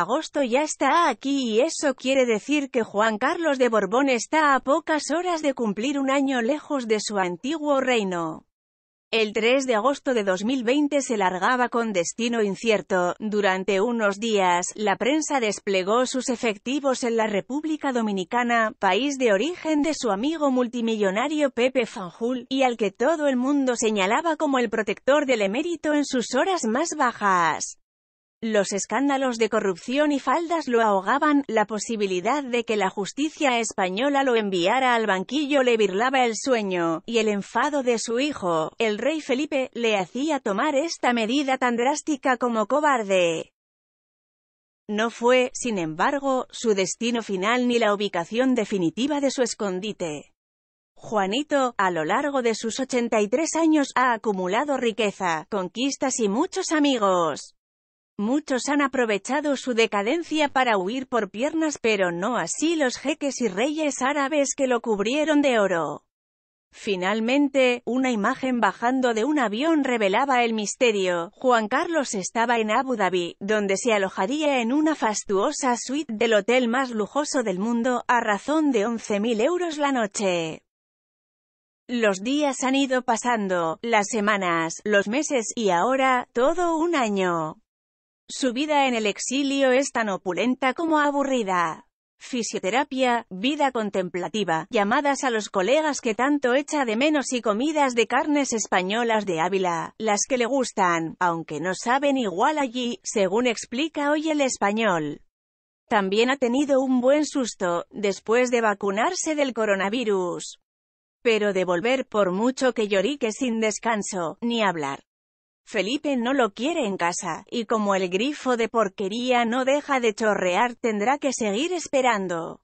Agosto ya está aquí y eso quiere decir que Juan Carlos de Borbón está a pocas horas de cumplir un año lejos de su antiguo reino. El 3 de agosto de 2020 se largaba con destino incierto. Durante unos días, la prensa desplegó sus efectivos en la República Dominicana, país de origen de su amigo multimillonario Pepe Fanjul, y al que todo el mundo señalaba como el protector del emérito en sus horas más bajas. Los escándalos de corrupción y faldas lo ahogaban, la posibilidad de que la justicia española lo enviara al banquillo le birlaba el sueño, y el enfado de su hijo, el rey Felipe, le hacía tomar esta medida tan drástica como cobarde. No fue, sin embargo, su destino final ni la ubicación definitiva de su escondite. Juanito, a lo largo de sus 83 años, ha acumulado riqueza, conquistas y muchos amigos. Muchos han aprovechado su decadencia para huir por piernas pero no así los jeques y reyes árabes que lo cubrieron de oro. Finalmente, una imagen bajando de un avión revelaba el misterio. Juan Carlos estaba en Abu Dhabi, donde se alojaría en una fastuosa suite del hotel más lujoso del mundo, a razón de 11.000 euros la noche. Los días han ido pasando, las semanas, los meses y ahora, todo un año. Su vida en el exilio es tan opulenta como aburrida. Fisioterapia, vida contemplativa, llamadas a los colegas que tanto echa de menos y comidas de carnes españolas de Ávila, las que le gustan, aunque no saben igual allí, según explica hoy el español. También ha tenido un buen susto, después de vacunarse del coronavirus. Pero de volver por mucho que llorique sin descanso, ni hablar. Felipe no lo quiere en casa, y como el grifo de porquería no deja de chorrear tendrá que seguir esperando.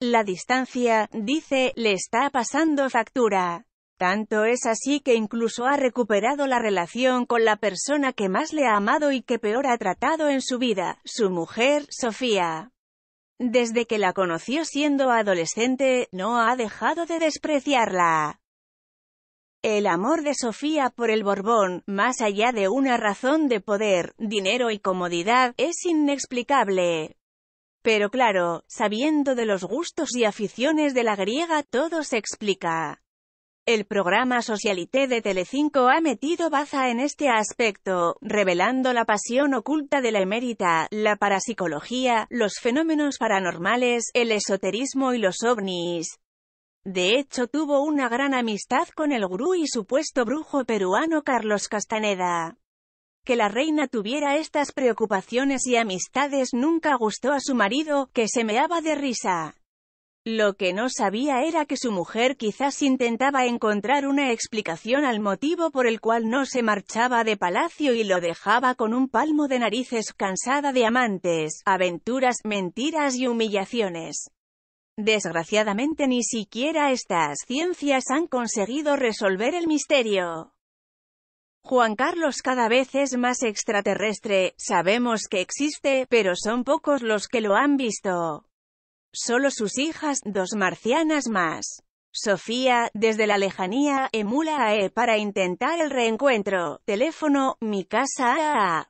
La distancia, dice, le está pasando factura. Tanto es así que incluso ha recuperado la relación con la persona que más le ha amado y que peor ha tratado en su vida, su mujer, Sofía. Desde que la conoció siendo adolescente, no ha dejado de despreciarla. El amor de Sofía por el Borbón, más allá de una razón de poder, dinero y comodidad, es inexplicable. Pero claro, sabiendo de los gustos y aficiones de la griega todo se explica. El programa Socialité de Telecinco ha metido baza en este aspecto, revelando la pasión oculta de la emérita, la parapsicología, los fenómenos paranormales, el esoterismo y los ovnis. De hecho tuvo una gran amistad con el gurú y supuesto brujo peruano Carlos Castaneda. Que la reina tuviera estas preocupaciones y amistades nunca gustó a su marido, que se meaba de risa. Lo que no sabía era que su mujer quizás intentaba encontrar una explicación al motivo por el cual no se marchaba de palacio y lo dejaba con un palmo de narices cansada de amantes, aventuras, mentiras y humillaciones. Desgraciadamente ni siquiera estas ciencias han conseguido resolver el misterio. Juan Carlos cada vez es más extraterrestre, sabemos que existe, pero son pocos los que lo han visto. Solo sus hijas, dos marcianas más. Sofía, desde la lejanía, emula a E para intentar el reencuentro. Teléfono, mi casa